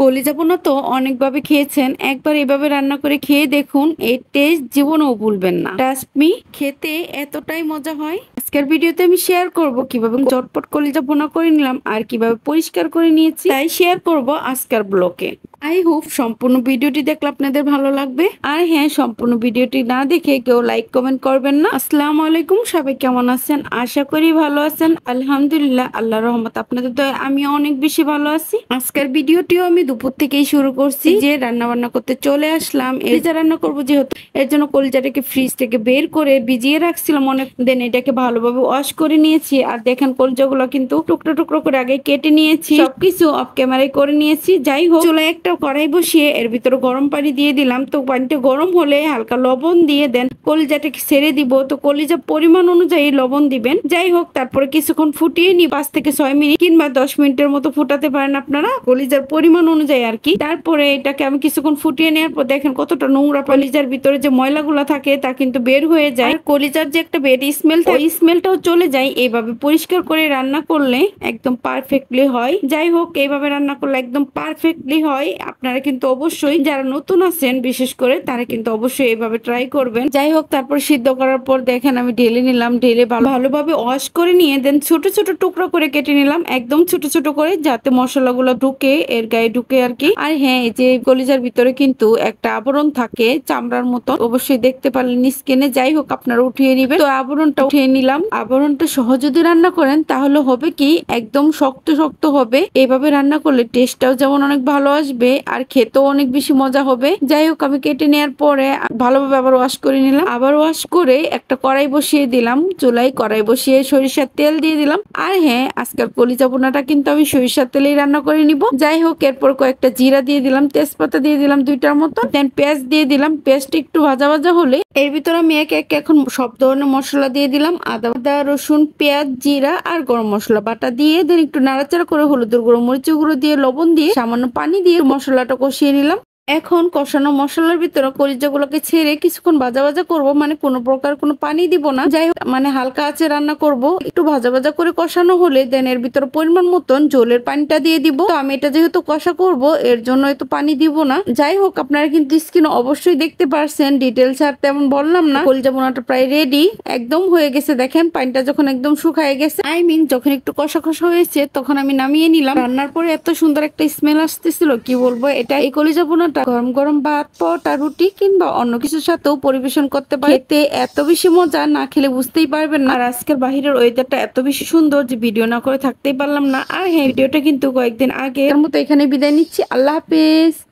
কলিজা পোনা তো অনেকভাবে খেয়েছেন একবার এভাবে রান্না করে খেয়ে দেখুন এই টেস্ট জীবনেও ভুলবেন না ডাস্টমি খেতে এতটাই মজা হয় আজকের ভিডিওতে আমি শেয়ার করব কিভাবে চটপট কলিজা পোনা করে নিলাম আর কিভাবে পরিষ্কার করে নিয়েছি তাই শেয়ার করব আজকের ব্লকে আই হোপ সম্পূর্ণ ভিডিওটি দেখলে আপনাদের ভালো লাগবে আর হ্যাঁ সম্পূর্ণ ভিডিওটি না দেখে কেউ লাইক কমেন্ট করবেন না আসসালাম আলাইকুম সবাই কেমন আছেন আশা করি ভালো আছেন আলহামদুলিল্লাহ আল্লাহ রহমত আপনাদের তো আমি অনেক বেশি ভালো আছি আজকের ভিডিওটিও আমি দুপুর থেকেই শুরু করছি যে রান্না বান্না করতে চলে আসলাম এই যে রান্না করবো যেহেতু এর জন্য কলিজাটাকে ফ্রিজ থেকে বের করে ভিজিয়ে রাখছিলাম অনেক দেন এটাকে ভালোভাবে ওয়াশ করে নিয়েছি আর দেখেন কলিজাগুলো কিন্তু টুকরো টুকরো করে আগে কেটে নিয়েছি সবকিছু অফ ক্যামেরায় করে নিয়েছি যাই হোক চলে একটা একটা কড়াই বসিয়ে এর ভিতরে গরম পানি দিয়ে দিলাম তো পানিটা গরম হলে হালকা লবণ দিয়ে দেন কলিজাটাকে সেরে দিব তো কলিজা পরিমাণ অনুযায়ী লবণ দিবেন যাই হোক তারপরে কিছুক্ষণ ফুটিয়ে নি পাঁচ থেকে ছয় মিনিট কিংবা দশ মিনিটের মতো ফুটাতে পারেন আপনারা কলিজার পরিমাণ অনুযায়ী আর কি তারপরে এটাকে আমি কিছুক্ষণ ফুটিয়ে নেওয়ার পর দেখেন কতটা নোংরা কলিজার ভিতরে যে ময়লাগুলো থাকে তা কিন্তু বের হয়ে যায় কলিজার যে একটা বেড স্মেল থাকে স্মেলটাও চলে যায় এইভাবে পরিষ্কার করে রান্না করলে একদম পারফেক্টলি হয় যাই হোক এইভাবে রান্না করলে একদম পারফেক্টলি হয় আপনারা কিন্তু অবশ্যই যারা নতুন আছেন বিশেষ করে তারা কিন্তু অবশ্যই এভাবে ট্রাই করবেন যাই হোক তারপর সিদ্ধ করার পর দেখেন আমি ঢেলে নিলাম ঢেলে ভালোভাবে ওয়াশ করে নিয়ে দেন ছোট ছোট টুকরো করে কেটে নিলাম একদম ছোট ছোট করে যাতে মশলাগুলো ঢুকে এর গায়ে ঢুকে আর কি আর হ্যাঁ এই যে কলিজার ভিতরে কিন্তু একটা আবরণ থাকে চামড়ার মতো অবশ্যই দেখতে পারলেন স্কিনে যাই হোক আপনারা উঠিয়ে নিবেন তো আবরণটা উঠিয়ে নিলাম আবরণটা সহজ যদি রান্না করেন তাহলে হবে কি একদম শক্ত শক্ত হবে এভাবে রান্না করলে টেস্টটাও যেমন অনেক ভালো আসবে আর খেতেও অনেক বেশি মজা হবে যাই হোক আমি কেটে নেওয়ার পরে ভালোভাবে আবার ওয়াশ করে নিলাম আবার ওয়াশ করে একটা কড়াই বসিয়ে দিলাম চুলাই কড়াই বসিয়ে সরিষার তেল দিয়ে দিলাম আর হ্যাঁ আজকাল কলিজা পোনাটা কিন্তু আমি সরিষার তেলেই রান্না করে নিব যাই হোক এরপর কয়েকটা জিরা দিয়ে দিলাম তেজপাতা দিয়ে দিলাম দুইটার মতো দেন পেঁয়াজ দিয়ে দিলাম পেঁয়াজটি একটু ভাজা ভাজা হলে এর ভিতরে আমি এক এক এখন সব ধরনের মশলা দিয়ে দিলাম আদা আদা রসুন পেঁয়াজ জিরা আর গরম মশলা বাটা দিয়ে দেন একটু নাড়াচাড়া করে হলুদ গুঁড়ো মরিচ গুঁড়ো দিয়ে লবণ দিয়ে সামান্য পানি দিয়ে মশলাটা কষিয়ে নিলাম এখন কষানো মশলার ভিতরে কলিজাগুলোকে ছেড়ে কিছুক্ষণ ভাজা ভাজা করব মানে কোনো প্রকার কোনো পানি দিব না যাই হোক মানে হালকা আছে রান্না করব একটু ভাজা ভাজা করে কষানো হলে দেন এর ভিতরে পরিমাণ মতন জলের পানিটা দিয়ে দিব তো আমি এটা যেহেতু কষা করব এর জন্য হয়তো পানি দিব না যাই হোক আপনারা কিন্তু স্কিন অবশ্যই দেখতে পারছেন ডিটেলস আর তেমন বললাম না কলিজা বোনাটা প্রায় রেডি একদম হয়ে গেছে দেখেন পানিটা যখন একদম শুকায় গেছে আই মিন যখন একটু কষা কষা হয়েছে তখন আমি নামিয়ে নিলাম রান্নার পরে এত সুন্দর একটা স্মেল আসতেছিল কি বলবো এটা এই কলিজা বোনা ঘন্টা গরম গরম ভাত পটা রুটি কিংবা অন্য কিছুর সাথেও পরিবেশন করতে পারে এতে এত বেশি মজা না খেলে বুঝতেই পারবেন না আর আজকের বাহিরের ওয়েদারটা এত বেশি সুন্দর যে ভিডিও না করে থাকতেই পারলাম না আর হ্যাঁ ভিডিওটা কিন্তু কয়েকদিন আগে মতো এখানে বিদায় নিচ্ছি আল্লাহ হাফেজ